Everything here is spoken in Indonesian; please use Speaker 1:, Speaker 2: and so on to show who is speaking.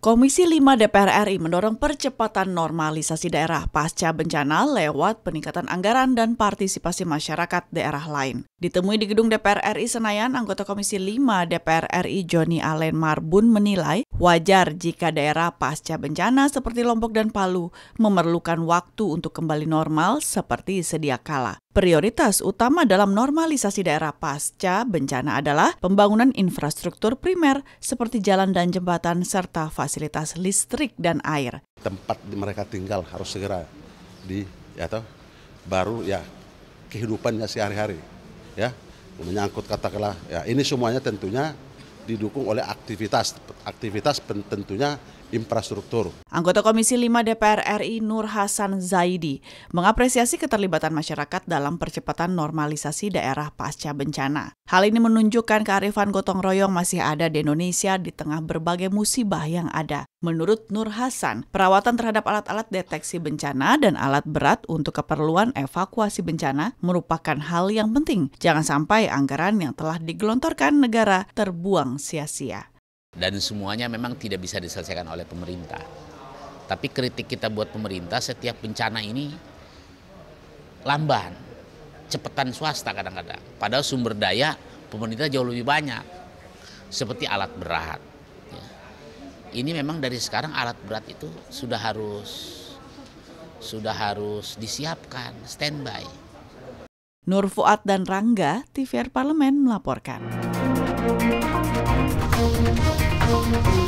Speaker 1: Komisi 5 DPR RI mendorong percepatan normalisasi daerah pasca bencana lewat peningkatan anggaran dan partisipasi masyarakat daerah lain. Ditemui di gedung DPR RI Senayan, anggota Komisi 5 DPR RI Joni Allen Marbun menilai wajar jika daerah pasca bencana seperti Lombok dan Palu memerlukan waktu untuk kembali normal seperti sedia kala. Prioritas utama dalam normalisasi daerah pasca bencana adalah pembangunan infrastruktur primer seperti jalan dan jembatan serta fasilitas listrik dan air.
Speaker 2: Tempat di mereka tinggal harus segera di atau ya baru ya kehidupannya sehari-hari ya menyangkut katakanlah ya ini semuanya tentunya didukung oleh aktivitas aktivitas tentunya infrastruktur.
Speaker 1: Anggota Komisi 5 DPR RI Nur Hasan Zaidi mengapresiasi keterlibatan masyarakat dalam percepatan normalisasi daerah pasca bencana. Hal ini menunjukkan kearifan gotong royong masih ada di Indonesia di tengah berbagai musibah yang ada. Menurut Nur Hasan, perawatan terhadap alat-alat deteksi bencana dan alat berat untuk keperluan evakuasi bencana merupakan hal yang penting. Jangan sampai anggaran yang telah digelontorkan negara terbuang sia-sia. Dan semuanya memang tidak
Speaker 3: bisa diselesaikan oleh pemerintah. Tapi kritik kita buat pemerintah setiap bencana ini lamban, cepetan swasta kadang-kadang. Padahal sumber daya pemerintah jauh lebih banyak, seperti alat berat. Ya. Ini memang dari sekarang alat berat itu sudah harus sudah harus disiapkan, standby.
Speaker 1: Nur Fuad dan Rangga, TVR Parlemen melaporkan. Thank you.